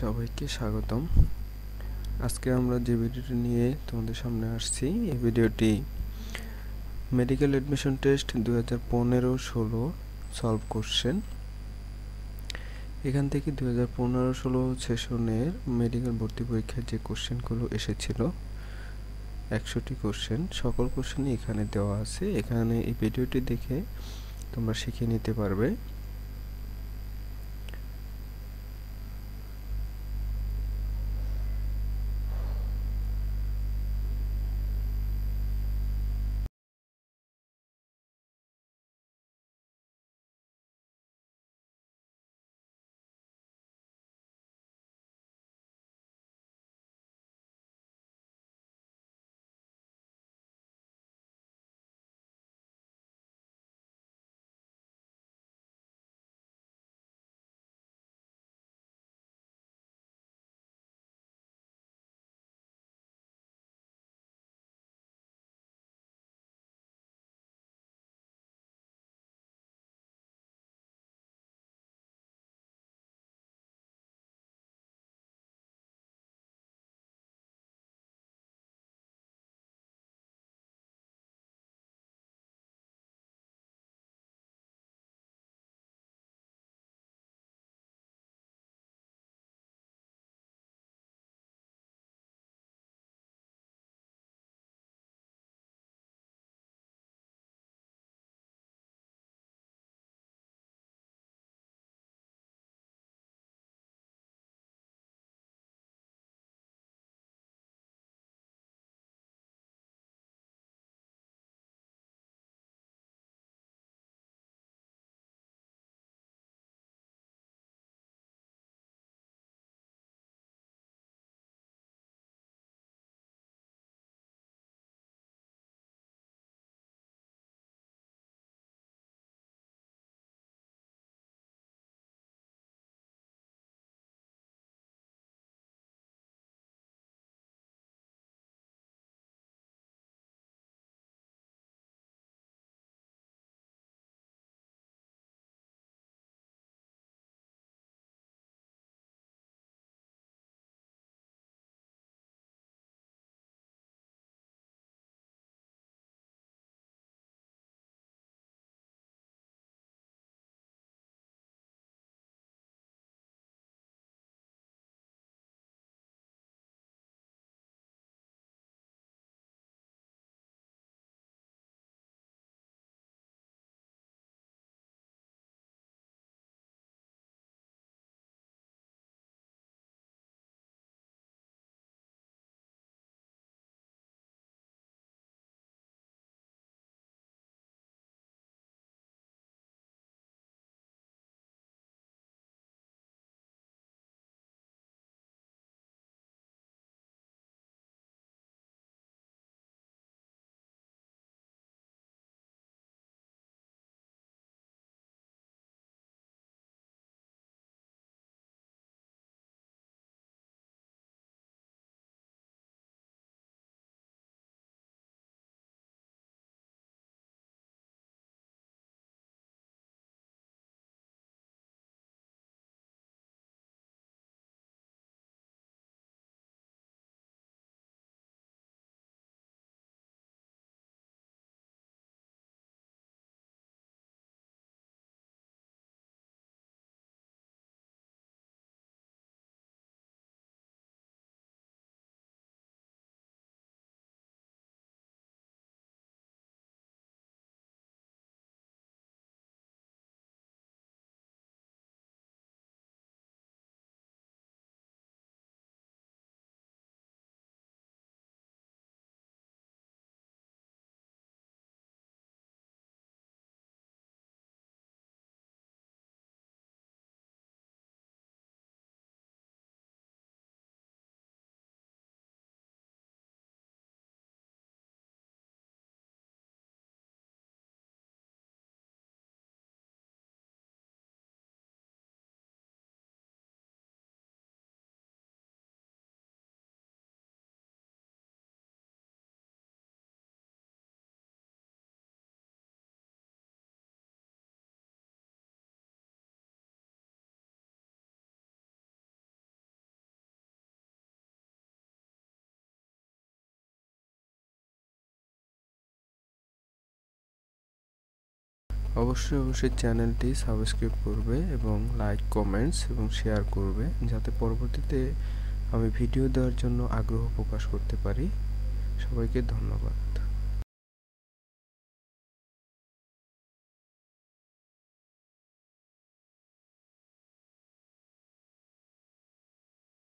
সবাইকে স্বাগতম আজকে আমরা যে ভিডিওটি নিয়ে তোমাদের সামনে আসছি এই ভিডিওটি মেডিকেল অ্যাডমিশন টেস্ট দু হাজার পনেরো ষোলো সলভ কোশ্চেন এখান থেকে দু হাজার পনেরো ষোলো সেশনের মেডিকেল ভর্তি পরীক্ষার যে কোশ্চেনগুলো এসেছিল একশোটি কোশ্চেন সকল কোশ্চেনই এখানে দেওয়া আছে এখানে এই ভিডিওটি দেখে তোমরা শিখে নিতে পারবে অবশ্যই অবশ্যই চ্যানেলটি সাবস্ক্রাইব করবে এবং লাইক কমেন্টস এবং শেয়ার করবে যাতে পরবর্তীতে আমি ভিডিও দেওয়ার জন্য আগ্রহ প্রকাশ করতে পারি সবাইকে ধন্যবাদ